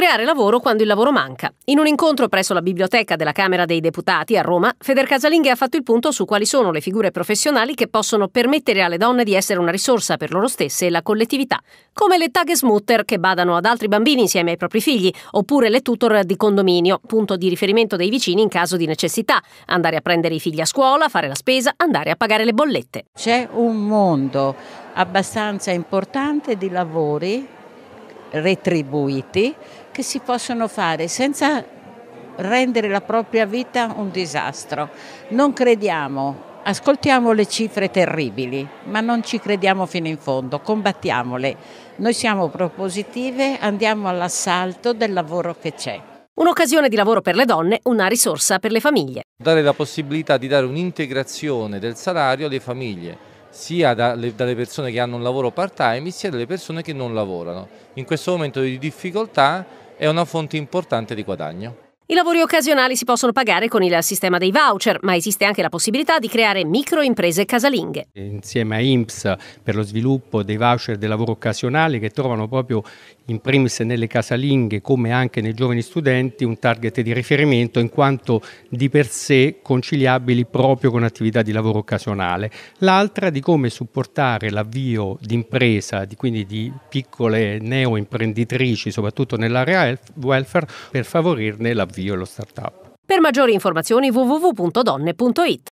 creare lavoro quando il lavoro manca. In un incontro presso la biblioteca della Camera dei Deputati a Roma, Feder Casalinghe ha fatto il punto su quali sono le figure professionali che possono permettere alle donne di essere una risorsa per loro stesse e la collettività, come le tagesmutter che badano ad altri bambini insieme ai propri figli, oppure le tutor di condominio, punto di riferimento dei vicini in caso di necessità, andare a prendere i figli a scuola, fare la spesa, andare a pagare le bollette. C'è un mondo abbastanza importante di lavori retribuiti che si possono fare senza rendere la propria vita un disastro. Non crediamo ascoltiamo le cifre terribili, ma non ci crediamo fino in fondo, combattiamole. Noi siamo propositive, andiamo all'assalto del lavoro che c'è. Un'occasione di lavoro per le donne, una risorsa per le famiglie. Dare la possibilità di dare un'integrazione del salario alle famiglie sia dalle, dalle persone che hanno un lavoro part time sia dalle persone che non lavorano. In questo momento di difficoltà è una fonte importante di guadagno. I lavori occasionali si possono pagare con il sistema dei voucher, ma esiste anche la possibilità di creare microimprese casalinghe. Insieme a IMSS per lo sviluppo dei voucher del lavoro occasionale che trovano proprio in primis nelle casalinghe come anche nei giovani studenti un target di riferimento in quanto di per sé conciliabili proprio con attività di lavoro occasionale. L'altra di come supportare l'avvio di impresa, quindi di piccole neo imprenditrici soprattutto nell'area welfare per favorirne l'avvio avvio lo startup. Per maggiori informazioni www.donne.it